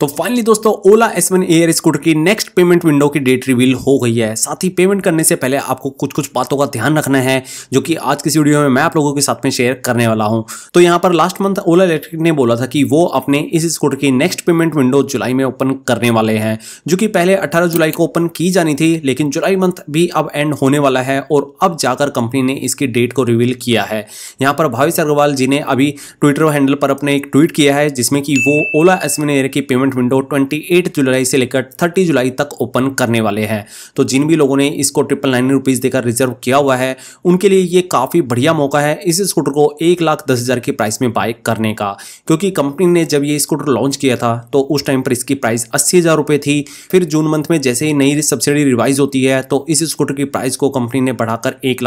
तो फाइनली दोस्तों Ola S one air scooter की नेक्स्ट पेमेंट विंडो की डेट रिवील हो गई है साथ ही पेमेंट करने से पहले आपको कुछ कुछ बातों का ध्यान रखना है जो कि आज की वीडियो में मैं आप लोगों के साथ में शेयर करने वाला हूं तो यहां पर लास्ट मंथ ओला इलेक्ट्रिक ने बोला था कि वो अपने इस स्कूटर की नेक्स्ट पेमेंट विंडो जुलाई में ओपन करने वाले हैं जो कि पहले अट्ठारह जुलाई को ओपन की जानी थी लेकिन जुलाई मंथ भी अब एंड होने वाला है और अब जाकर कंपनी ने इसकी डेट को रिवील किया है यहाँ पर भावेश अग्रवाल जी ने अभी ट्विटर हैंडल पर अपने एक ट्वीट किया है जिसमें कि वो ओला एस एयर की पेमेंट पेमेंट विंडो 28 जुलाई से लेकर 30 जुलाई तक ओपन करने वाले हैं तो जिन भी लोगों ने इसको ट्रिपल नाइन रुपीज़ देकर रिजर्व किया हुआ है उनके लिए ये काफ़ी बढ़िया मौका है इस स्कूटर को एक लाख दस हज़ार की प्राइस में बाइक करने का क्योंकि कंपनी ने जब ये स्कूटर लॉन्च किया था तो उस टाइम पर इसकी प्राइस अस्सी हज़ार थी फिर जून मंथ में जैसे ही नई सब्सिडी रिवाइज होती है तो इस स्कूटर की प्राइस को कंपनी ने बढ़ाकर एक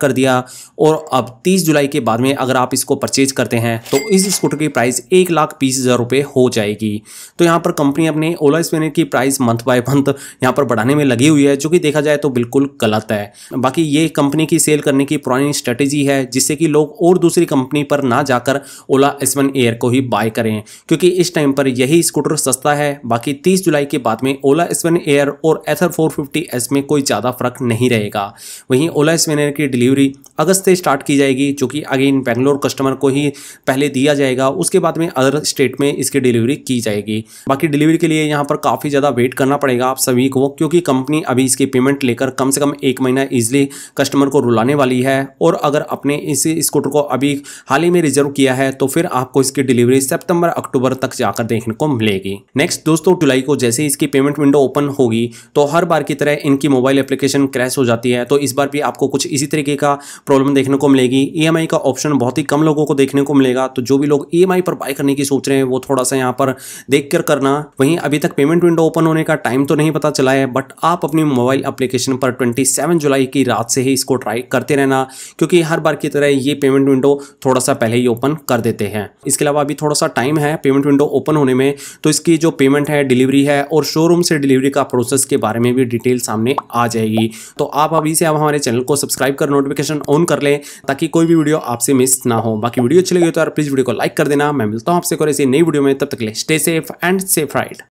कर दिया और अब तीस जुलाई के बाद में अगर आप इसको परचेज करते हैं तो इस स्कूटर की प्राइस एक लाख बीस हज़ार रुपए हो जाएगी तो यहाँ पर कंपनी अपने ओला स्पेनर की प्राइस मंथ बाय मंथ यहाँ पर बढ़ाने में लगी हुई है जो कि देखा जाए तो बिल्कुल गलत है बाकी ये कंपनी की सेल करने की पुरानी स्ट्रेटेजी है जिससे कि लोग और दूसरी कंपनी पर ना जाकर ओला एस एयर को ही बाय करें क्योंकि इस टाइम पर यही स्कूटर सस्ता है बाकी तीस जुलाई के बाद में ओला एस एयर और एथर फोर में कोई ज़्यादा फर्क नहीं रहेगा वहीं ओला एसवन एयर की डिलीवरी अगस्त से स्टार्ट की जाएगी जो कि अगेन बेंगलोर कस्टमर को ही पहले दिया जाएगा उसके बाद में अदर स्टेट में इसकी डिलीवरी की जाएगी बाकी डिलीवरी के लिए यहाँ पर काफ़ी ज़्यादा वेट करना पड़ेगा आप सभी को क्योंकि कंपनी अभी इसकी पेमेंट लेकर कम से कम एक महीना ईजिली कस्टमर को रुलाने वाली है और अगर आपने इस स्कूटर को अभी हाल ही में रिजर्व किया है तो फिर आपको इसकी डिलीवरी सेप्टेम्बर अक्टूबर तक जाकर देखने को मिलेगी नेक्स्ट दोस्तों जुलाई को जैसे इसकी पेमेंट विंडो ओपन होगी तो हर बार की तरह इनकी मोबाइल एप्लीकेशन क्रैश हो जाती है तो इस बार भी आपको कुछ इसी तरीके का प्रॉब्लम देखने को मिलेगी ई e का ऑप्शन बहुत ही कम लोगों को देखने को मिलेगा तो जो भी लोग ई e पर बाय करने की सोच रहे हैं वो थोड़ा सा यहाँ पर देख कर क्लियर करना वहीं अभी तक पेमेंट विंडो ओपन होने का टाइम तो नहीं पता चला है बट आप अपनी मोबाइल एप्लीकेशन पर 27 जुलाई की रात से ही इसको ट्राई करते रहना क्योंकि हर बार की तरह ये पेमेंट विंडो थोड़ा सा पहले ही ओपन कर देते हैं इसके अलावा अभी थोड़ा सा टाइम है पेमेंट विंडो ओपन होने में तो इसकी जो पेमेंट है डिलीवरी है और शोरूम से डिलीवरी का प्रोसेस के बारे में भी डिटेल सामने आ जाएगी तो आप अभी से आप हमारे चैनल को सब्सक्राइब कर नोटिफिकेशन ऑन कर लें ताकि कोई भी वीडियो आपसे मिस ना हो बाकी वीडियो अच्छी लगी तो यार प्लीज़ वीडियो को लाइक कर देना मैं मिलता हूँ आपसे और ऐसी नई वीडियो में तब तक ले stay safe and and say fried.